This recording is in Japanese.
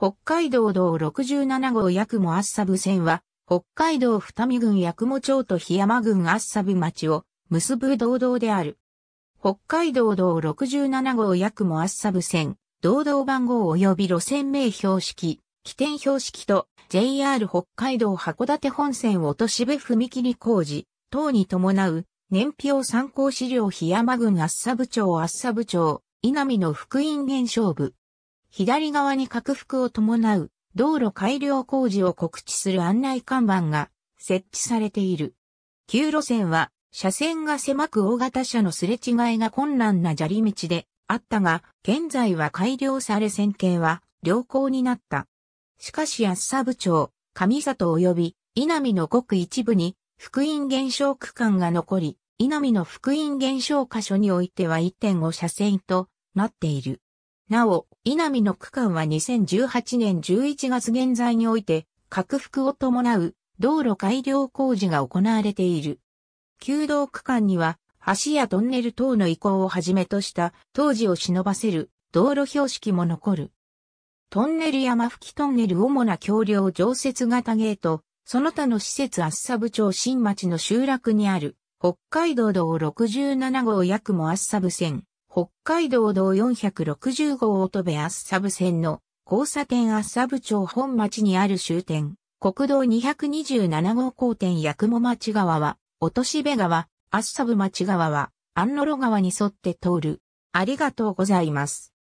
北海道道67号八雲厚サブ線は、北海道二見郡八雲町と檜山郡厚サブ町を結ぶ道道である。北海道道67号八雲厚サブ線、道道番号及び路線名標識、起点標識と JR 北海道函館本線し部踏切工事等に伴う年表参考資料檜山郡厚サ部町厚サ部町、稲見の福音現象部。左側に拡幅を伴う道路改良工事を告知する案内看板が設置されている。旧路線は車線が狭く大型車のすれ違いが困難な砂利道であったが、現在は改良され線形は良好になった。しかし安佐部長、上里及び稲見のごく一部に福音減少区間が残り、稲見の福音減少箇所においては1.5車線となっている。なお、稲見の区間は2018年11月現在において、拡幅を伴う道路改良工事が行われている。旧道区間には、橋やトンネル等の移行をはじめとした当時を忍ばせる道路標識も残る。トンネル山吹トンネル主な橋梁常設型ゲート、その他の施設厚沢部町新町の集落にある北海道道67号約も厚沢部線、北海道道460号乙部アッサブ線の交差点アッサブ町本町にある終点、国道227号交点八雲町川は、落し部川、アッサブ町川は、安野路川に沿って通る。ありがとうございます。